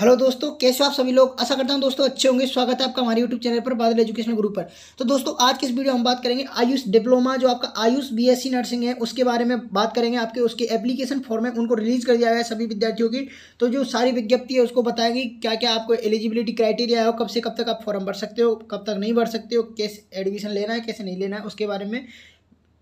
hello दोस्तों कैसे हो आप सभी लोग आशा करता हूँ दोस्तों अच्छे होंगे स्वागत है आपका हमारे यूट्यूब चैनल पर बादल एजुकेशन ग्रुप पर तो दोस्तों आज की इस वीडियो हम बात करेंगे आयुष डिप्लोमा जो आपका आयुष बीएससी नर्सिंग है उसके बारे में बात करेंगे आपके उसके एप्लीकेशन फॉर्म है उनको रिलीज कर दिया गया है सभी विद्यार्थियों की तो जो सारी विज्ञप्ति है उसको बताएंगे क्या क्या आपको एलिजिबिलिटी क्राइटेरिया है कब से कब तक आप फॉर्म भर सकते हो कब तक नहीं भर सकते हो कैसे एडमिशन लेना है कैसे नहीं लेना है उसके बारे में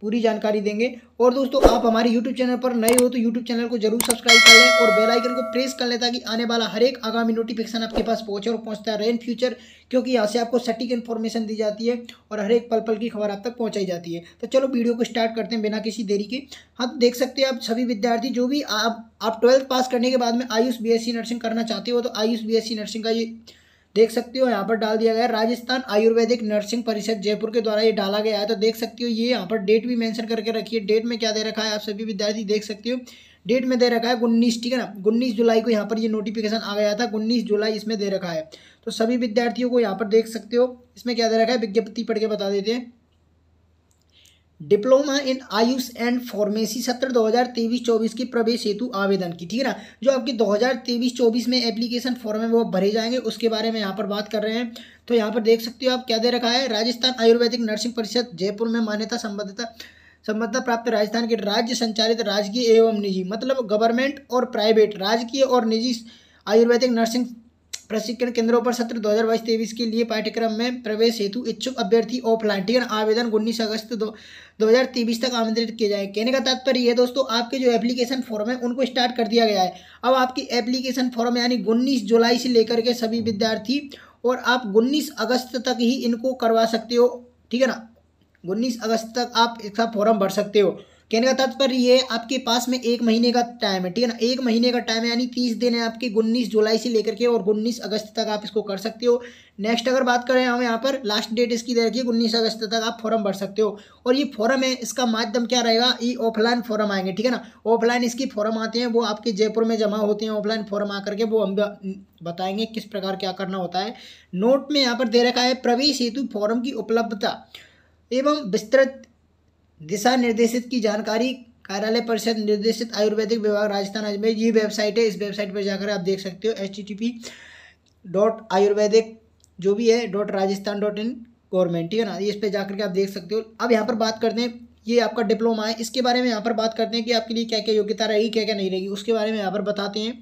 पूरी जानकारी देंगे और दोस्तों आप हमारे YouTube चैनल पर नए हो तो YouTube चैनल को जरूर सब्सक्राइब कर लें और बेल आइकन को प्रेस कर लें ताकि आने वाला हर एक आगामी नोटिफिकेशन आपके पास पहुंचे और पहुंचता रहे इन फ्यूचर क्योंकि यहाँ से आपको सटीक इन्फॉर्मेशन दी जाती है और हर एक पल पल की खबर आप तक पहुँचाई जाती है तो चलो वीडियो को स्टार्ट करते हैं बिना किसी देरी के हाँ तो देख सकते हैं आप सभी विद्यार्थी जो भी आप आप ट्वेल्थ पास करने के बाद में आयुष बी नर्सिंग करना चाहते हो तो आयुष बी नर्सिंग का ये देख सकते हो यहाँ पर डाल दिया गया राजस्थान आयुर्वेदिक नर्सिंग परिषद जयपुर के द्वारा ये डाला गया है तो देख सकते हो ये यहाँ पर डेट भी मैंशन करके रखी है डेट में क्या दे रखा है आप सभी विद्यार्थी देख सकते हो डेट में दे रखा है उन्नीस ठीक है ना उन्नीस जुलाई को यहाँ पर ये नोटिफिकेशन आ गया था उन्नीस जुलाई इसमें दे रखा है तो सभी विद्यार्थियों को यहाँ पर देख सकते हो इसमें क्या दे रखा है विज्ञप्ति पढ़ के बता देते हैं diploma in AYUSH and pharmacy सत्र 2023-24 की प्रवेश हेतु आवेदन की ठीक है ना जो आपकी 2023-24 में एप्लीकेशन फॉर्म है वो भरे जाएंगे उसके बारे में यहाँ पर बात कर रहे हैं तो यहाँ पर देख सकते हो आप क्या दे रखा है राजस्थान आयुर्वेदिक नर्सिंग परिषद जयपुर में मान्यता संबद्धता संबद्धता प्राप्त राजस्थान के राज्य संचालित राजकीय एवं निजी मतलब गवर्नमेंट और प्राइवेट राजकीय और निजी आयुर्वेदिक नर्सिंग प्रशिक्षण केंद्रों पर सत्र दो हज़ार बाईस के लिए पाठ्यक्रम में प्रवेश हेतु इच्छुक अभ्यर्थी ठीक है आवेदन उन्नीस अगस्त दो दो हज़ार तेईस तक आमंत्रित किए जाए कहने का तात्पर्य है दोस्तों आपके जो एप्लीकेशन फॉर्म है उनको स्टार्ट कर दिया गया है अब आपकी एप्लीकेशन फॉर्म यानी उन्नीस जुलाई से लेकर के सभी विद्यार्थी और आप उन्नीस अगस्त तक ही इनको करवा सकते हो ठीक है ना उन्नीस अगस्त तक आप इसका फॉर्म भर सकते हो कहने का तात्पर्य ये आपके पास में एक महीने का टाइम है ठीक है ना एक महीने का टाइम है यानी तीस दिन है आपके उन्नीस जुलाई से लेकर के और उन्नीस अगस्त तक आप इसको कर सकते हो नेक्स्ट अगर बात करें हम यहाँ पर लास्ट डेट इसकी दे है उन्नीस अगस्त तक आप फॉर्म भर सकते हो और ये फॉर्म है इसका माध्यम क्या रहेगा ये ऑफलाइन फॉर्म आएंगे ठीक है ना ऑफलाइन इसकी फॉर्म आते हैं वो आपके जयपुर में जमा होते हैं ऑफलाइन फॉर्म आकर के वो हम बताएंगे किस प्रकार क्या करना होता है नोट में यहाँ पर दे रखा है प्रवेश हेतु फॉर्म की उपलब्धता एवं विस्तृत दिशा निर्देशित की जानकारी कार्यालय परिषद निर्देशित आयुर्वेदिक विभाग राजस्थान अजमेर ये वेबसाइट है इस वेबसाइट पर जाकर आप देख सकते हो H T T P dot ayurvedic जो भी है dot Rajasthan dot in government ठीक है ना इस पर जाकर के आप देख सकते हो अब यहाँ पर बात करते हैं ये आपका डिप्लोमा है इसके बारे में यहाँ पर बात करते हैं कि आपके लिए क्या क्या योग्यता रहेगी क्या क्या नहीं रहेगी उसके बारे में यहाँ पर बताते हैं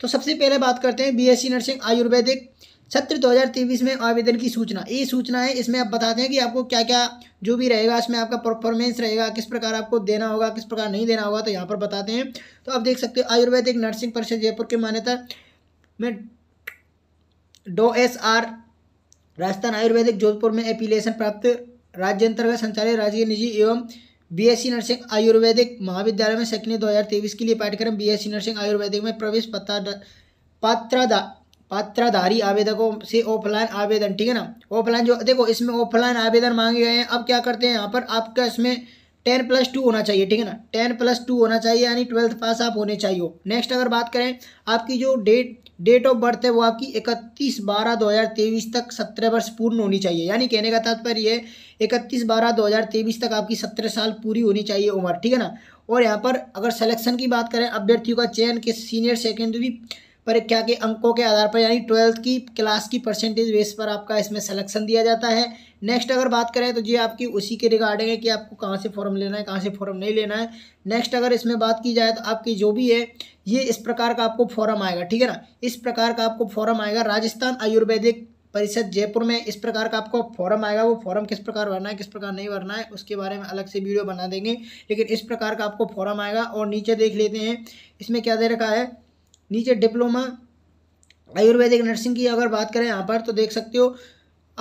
तो सबसे पहले बात करते हैं बीएससी नर्सिंग आयुर्वेदिक सत्र 2023 में आवेदन की सूचना ये सूचना है इसमें आप बताते हैं कि आपको क्या क्या जो भी रहेगा इसमें आपका परफॉर्मेंस रहेगा किस प्रकार आपको देना होगा किस प्रकार नहीं देना होगा तो यहाँ पर बताते हैं तो आप देख सकते हो आयुर्वेदिक नर्सिंग परिषद जयपुर की मान्यता में D S R Rajasthan ayurvedic Jodhpur में एपिलेशन प्राप्त राज्य अंतर्गत संचालित राज्य निजी एवं बीएससी नर्सिंग आयुर्वेदिक महाविद्यालय में सेकंड 2023 के लिए पाठ्यक्रम बीएससी नर्सिंग आयुर्वेदिक में प्रवेश पत्र पात्रता पात्रधारी आवेदकों से ऑफलाइन आवेदन ठीक है ना ऑफलाइन जो देखो इसमें ऑफलाइन आवेदन मांगे गए हैं अब क्या करते हैं यहाँ पर आपका इसमें टेन प्लस टू होना चाहिए ठीक है ना टेन प्लस टू होना चाहिए यानी ट्वेल्थ पास आप होने चाहिए हो नेक्स्ट अगर बात करें आपकी जो डेट डेट ऑफ बर्थ है वो आपकी इकतीस बारह दो हज़ार तेईस तक सत्रह वर्ष पूर्ण होनी चाहिए यानी कहने का तात्पर्य ये इकतीस बारह दो हज़ार तेईस तक आपकी सत्रह साल पूरी होनी चाहिए उम्र ठीक है ना और यहाँ पर अगर सलेक्शन की बात करें अभ्यर्थियों का चयन के सीनियर सेकेंडरी परीक्षा के अंकों के आधार पर यानी ट्वेल्थ की क्लास की परसेंटेज बेस पर आपका इसमें सलेक्शन दिया जाता है नेक्स्ट अगर बात करें तो ये आपकी उसी के रिगार्डिंग है कि आपको कहाँ से फॉर्म लेना है कहाँ से फॉर्म नहीं लेना है नेक्स्ट अगर इसमें बात की जाए तो आपकी जो भी है ये इस प्रकार का आपको फॉर्म आएगा ठीक है ना इस प्रकार का आपको फॉर्म आएगा राजस्थान आयुर्वेदिक परिषद जयपुर में इस प्रकार का आपको फॉर्म आएगा वो फॉर्म किस प्रकार भरना है किस प्रकार नहीं भरना है उसके बारे में अलग से वीडियो बना देंगे लेकिन इस प्रकार का आपको फॉर्म आएगा और नीचे देख लेते हैं इसमें क्या दे रखा है नीचे डिप्लोमा आयुर्वेदिक नर्सिंग की अगर बात करें यहाँ पर तो देख सकते हो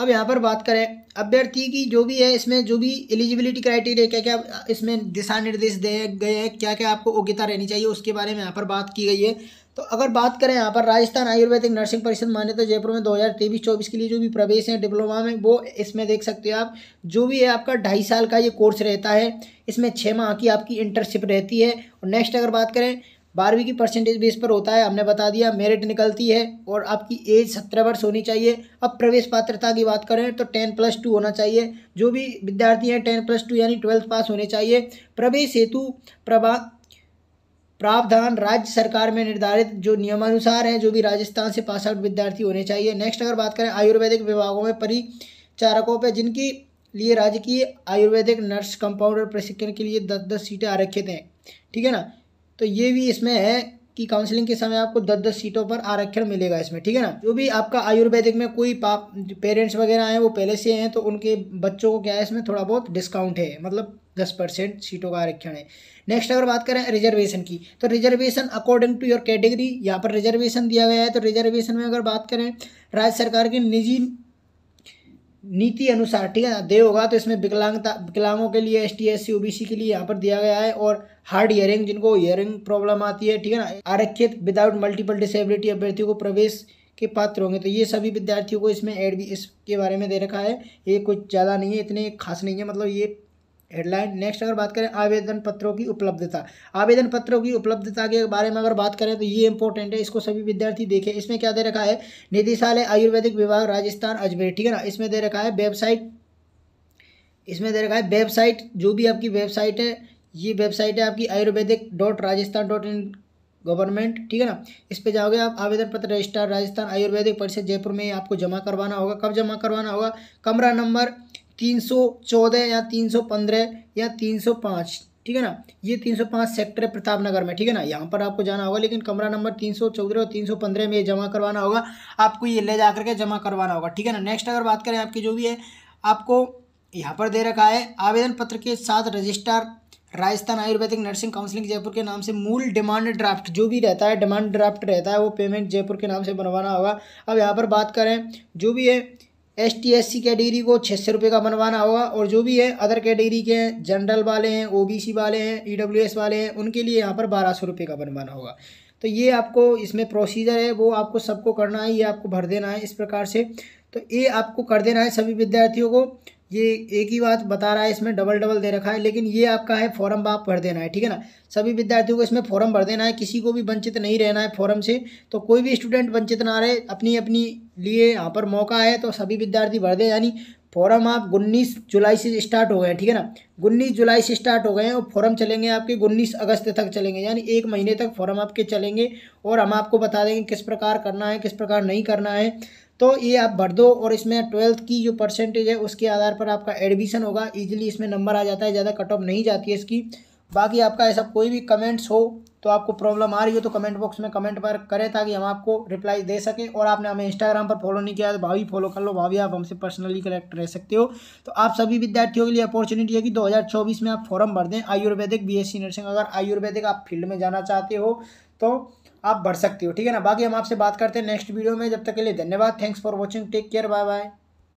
अब यहाँ पर बात करें अभ्यर्थी की जो भी है इसमें जो भी एलिजिबिलिटी क्राइटेरिया क्या क्या इसमें दिशा निर्देश दिए गए हैं क्या क्या आपको योग्यता रहनी चाहिए उसके बारे में यहाँ पर बात की गई है तो अगर बात करें यहाँ पर राजस्थान आयुर्वेदिक नर्सिंग परिषद मान्यता जयपुर में दो हज़ार तेईस चौबीस के लिए जो भी प्रवेश है डिप्लोमा में वो इसमें देख सकते हो आप जो भी है आपका ढाई साल का ये कोर्स रहता है इसमें छः माह की आपकी इंटर्नशिप रहती है और नेक्स्ट अगर बात करें बारहवीं की परसेंटेज बेस पर होता है हमने बता दिया मेरिट निकलती है और आपकी एज सत्रह वर्ष होनी चाहिए अब प्रवेश पात्रता की बात करें तो टेन प्लस टू होना चाहिए जो भी विद्यार्थी हैं टेन प्लस टू यानी ट्वेल्थ पास होने चाहिए प्रवेश हेतु प्रभा प्रावधान राज्य सरकार में निर्धारित जो नियमानुसार हैं जो भी राजस्थान से पास आउट विद्यार्थी होने चाहिए नेक्स्ट अगर बात करें आयुर्वेदिक विभागों में परिचारकों पर जिनकी लिए राज्य की आयुर्वेदिक नर्स कंपाउंडर प्रशिक्षण के लिए दस दस सीटें आरक्षित हैं ठीक है ना तो ये भी इसमें है कि काउंसलिंग के समय आपको दस दस सीटों पर आरक्षण मिलेगा इसमें ठीक है ना जो भी आपका आयुर्वेदिक में कोई पाप पेरेंट्स वगैरह हैं वो पहले से हैं तो उनके बच्चों को क्या है इसमें थोड़ा बहुत डिस्काउंट है मतलब दस परसेंट सीटों का आरक्षण है नेक्स्ट अगर बात करें रिजर्वेशन की तो reservation according to your category यहाँ पर रिजर्वेशन दिया गया है तो रिजर्वेशन में अगर बात करें राज्य सरकार के निजी नीति अनुसार ठीक है ना दे होगा तो इसमें विकलांगता विकलांगों के लिए S T S C O B C के लिए यहाँ पर दिया गया है और हार्ड हियरिंग जिनको हियरिंग प्रॉब्लम आती है ठीक है ना आरक्षित विदाउट मल्टीपल डिसेबिलिटी अभ्यर्थियों को प्रवेश के पात्र होंगे तो ये सभी विद्यार्थियों को इसमें एड भी इसके बारे में दे रखा है ये कुछ ज़्यादा नहीं है इतने खास नहीं है मतलब ये हेडलाइन नेक्स्ट अगर बात करें आवेदन पत्रों की उपलब्धता आवेदन पत्रों की उपलब्धता के बारे में अगर बात करें तो ये इंपॉर्टेंट है इसको सभी विद्यार्थी देखें इसमें क्या दे रखा है निदेशालय आयुर्वेदिक विभाग राजस्थान अजमेर ठीक है ना इसमें दे रखा है वेबसाइट इसमें दे रखा है वेबसाइट जो भी आपकी वेबसाइट है ये वेबसाइट है आपकी ayurvedic dot Rajasthan dot in government ठीक है ना इस पे जाओगे आप आवेदन पत्र रजिस्ट्रार राजस्थान आयुर्वेदिक परिषद जयपुर में आपको जमा करवाना होगा कब जमा करवाना होगा कमरा नंबर तीन सौ चौदह या तीन सौ पंद्रह या तीन सौ पाँच ठीक है ना ये तीन सौ पाँच सेक्टर प्रताप नगर में ठीक है ना यहाँ पर आपको जाना होगा लेकिन कमरा नंबर तीन सौ चौदह और तीन सौ पंद्रह में ये जमा करवाना होगा आपको ये ले जा करके जमा करवाना होगा ठीक है ना नेक्स्ट अगर बात करें आपकी जो भी है आपको यहाँ पर दे रखा है आवेदन पत्र के साथ registrar Rajasthan ayurvedic nursing counselling Jaipur के नाम से मूल डिमांड ड्राफ्ट जो भी रहता है डिमांड ड्राफ्ट रहता है वो पेमेंट जयपुर के नाम से बनवाना होगा अब यहाँ पर बात करें जो भी है S T S C category को छः सौ रुपये का बनवाना होगा और जो भी है अदर कैटेगरी के हैं जनरल वाले हैं ओ बी सी वाले हैं ई डब्ल्यू एस वाले हैं उनके लिए यहाँ पर बारह सौ रुपये का बनवाना होगा तो ये आपको इसमें प्रोसीजर है वो आपको सबको करना है ये आपको भर देना है इस प्रकार से तो ये आपको कर देना है सभी विद्यार्थियों को ये एक ही बात बता रहा है इसमें डबल डबल दे रखा है लेकिन ये आपका है फॉर्म आप भर देना है ठीक है ना सभी विद्यार्थियों को इसमें फॉर्म भर देना है किसी को भी वंचित नहीं रहना है फॉर्म से तो कोई भी स्टूडेंट वंचित ना रहे अपनी अपनी लिए यहाँ पर मौका है तो सभी विद्यार्थी भर दें यानी फॉर्म आप उन्नीस जुलाई से स्टार्ट हो गए ठीक है ना उन्नीस जुलाई से स्टार्ट हो गए हैं और फॉर्म चलेंगे आपके उन्नीस अगस्त तक चलेंगे यानी एक महीने तक फॉर्म आपके चलेंगे और हम आपको बता देंगे किस प्रकार करना है किस प्रकार नहीं करना है तो ये आप भर दो और इसमें ट्वेल्थ की जो परसेंटेज है उसके आधार पर आपका एडमिशन होगा ईजिली इसमें नंबर आ जाता है ज़्यादा कट ऑफ नहीं जाती है इसकी बाकी आपका ऐसा कोई भी कमेंट्स हो तो आपको प्रॉब्लम आ रही हो तो कमेंट बॉक्स में कमेंट पर करें ताकि हम आपको रिप्लाई दे सकें और आपने हमें इंस्टाग्राम पर फॉलो नहीं किया तो भाभी फॉलो कर लो भाभी आप हमसे पर्सनली कनेक्ट रह सकते हो तो आप सभी विद्यार्थियों के लिए अपॉर्चुनिटी है कि 2024 में आप फॉर्म भर दें आयुर्वेदिक बी एस नर्सिंग अगर आयुर्वेदिक आप फील्ड में जाना चाहते हो तो आप बढ़ सकती हो ठीक है ना बाकी हम आपसे बात करते हैं नेक्स्ट वीडियो में जब तक के लिए धन्यवाद thanks for watching take care bye bye